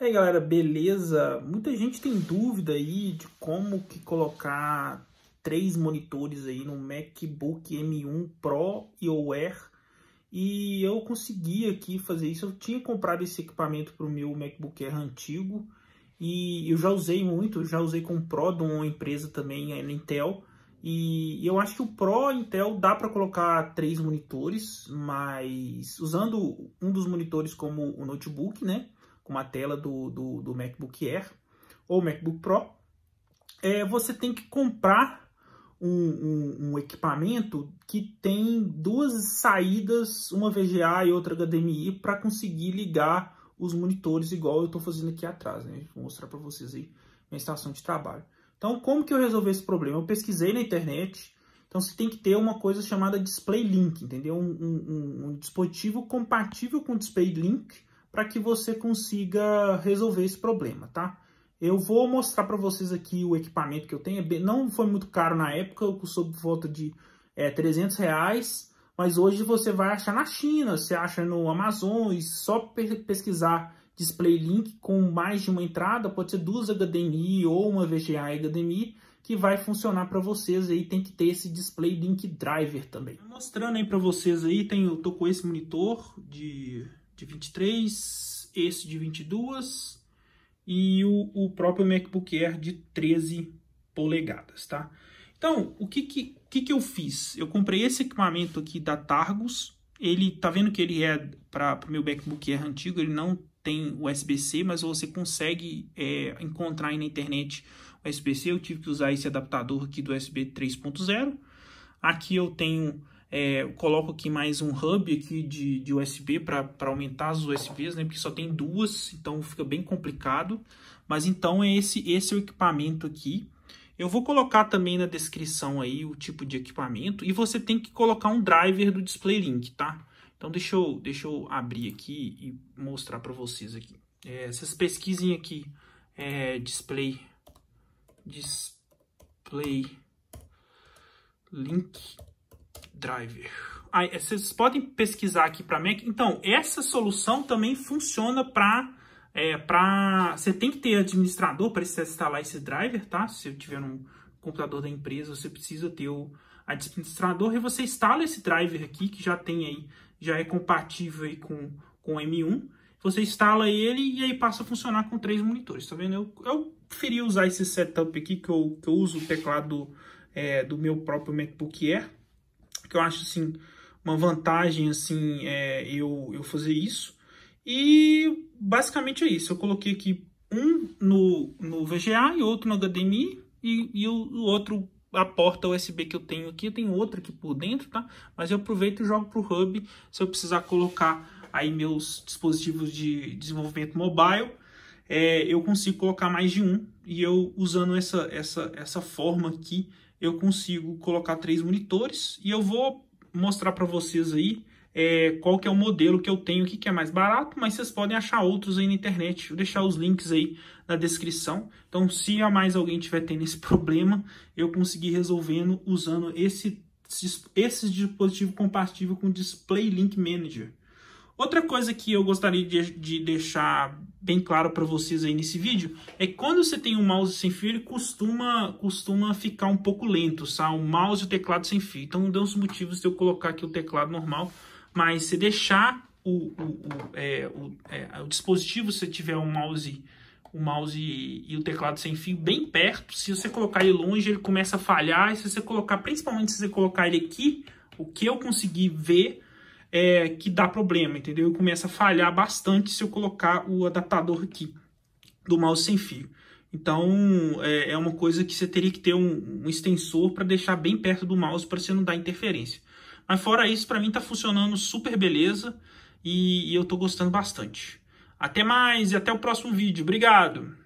E aí, galera, beleza? Muita gente tem dúvida aí de como que colocar três monitores aí no MacBook M1 Pro e ou Air. E eu consegui aqui fazer isso. Eu tinha comprado esse equipamento para o meu MacBook Air antigo e eu já usei muito, já usei com o Pro de uma empresa também, na Intel. E eu acho que o Pro Intel dá para colocar três monitores, mas usando um dos monitores como o notebook, né? com a tela do, do, do MacBook Air ou MacBook Pro, é, você tem que comprar um, um, um, equipamento que tem duas saídas, uma VGA e outra HDMI, para conseguir ligar os monitores igual eu estou fazendo aqui atrás. Né? Vou mostrar para vocês aí minha estação de trabalho. Então, como que eu resolvi esse problema? Eu pesquisei na internet. Então, você tem que ter uma coisa chamada Display Link, entendeu? Um, um dispositivo compatível com Display Link, para que você consiga resolver esse problema, tá? Eu vou mostrar para vocês aqui o equipamento que eu tenho. É não foi muito caro na época, custou por volta de é, 300 reais. Mas hoje você vai achar na China, você acha no Amazon e só pesquisar display link com mais de uma entrada, pode ser duas HDMI ou uma VGA HDMI, que vai funcionar para vocês aí, tem que ter esse display link driver também. Mostrando aí para vocês aí, tem, eu tô com esse monitor de de 23, esse de 22 e o, o próprio MacBook Air de 13 polegadas, tá? Então, o que que, que que eu fiz? Eu comprei esse equipamento aqui da Targus, ele tá vendo que ele é para o meu MacBook Air antigo, ele não tem USB-C, mas você consegue é, encontrar aí na internet USB-C. Eu tive que usar esse adaptador aqui do USB 3.0. Aqui eu tenho é, coloco aqui mais um hub aqui de, de USB para aumentar as USBs, né? Porque só tem duas, então fica bem complicado. Mas então é esse, esse é o equipamento aqui. Eu vou colocar também na descrição aí o tipo de equipamento. E você tem que colocar um driver do DisplayLink, tá? Então deixa eu, deixa eu abrir aqui e mostrar para vocês aqui. É, vocês pesquisem aqui. É, display... Display... Link driver. Ah, é, vocês podem pesquisar aqui para Mac. Então, essa solução também funciona para... É, pra... Você tem que ter administrador para instalar esse driver, tá? Se você tiver um computador da empresa, você precisa ter o administrador e você instala esse driver aqui, que já tem aí, já é compatível aí com, com M1. Você instala ele e aí passa a funcionar com três monitores, tá vendo? Eu, eu preferia usar esse setup aqui, que eu, que eu uso o teclado é, do meu próprio MacBook Air, eu acho assim uma vantagem assim é, eu, eu fazer isso. E basicamente é isso. Eu coloquei aqui um no, no VGA e outro no HDMI e, e o, o outro a porta USB que eu tenho aqui, eu tenho outra aqui por dentro, tá? Mas eu aproveito e jogo pro hub se eu precisar colocar aí meus dispositivos de desenvolvimento mobile. É, eu consigo colocar mais de um e eu usando essa, essa, essa forma aqui eu consigo colocar três monitores e eu vou mostrar para vocês aí é, qual que é o modelo que eu tenho o que é mais barato, mas vocês podem achar outros aí na internet. Vou deixar os links aí na descrição. Então, se a mais alguém tiver tendo esse problema, eu consegui resolvendo usando esse, esses dispositivo compatível com o Display Link Manager. Outra coisa que eu gostaria de, de deixar bem claro para vocês aí nesse vídeo é que quando você tem um mouse sem fio, ele costuma, costuma ficar um pouco lento, sabe? Tá? O mouse e o teclado sem fio. Então, não deu os motivos de eu colocar aqui o teclado normal, mas se deixar o, o, o, é, o, é, o dispositivo, se tiver um mouse o mouse e, e, o teclado sem fio bem perto. Se você colocar ele longe, ele começa a falhar. E se você colocar, principalmente se você colocar ele aqui, o que eu consegui ver é, que dá problema, entendeu? E começa a falhar bastante se eu colocar o adaptador aqui do mouse sem fio. Então, é, é uma coisa que você teria que ter um, um extensor para deixar bem perto do mouse para você não dar interferência. Mas fora isso, para mim está funcionando super beleza e, e eu estou gostando bastante. Até mais e até o próximo vídeo. Obrigado!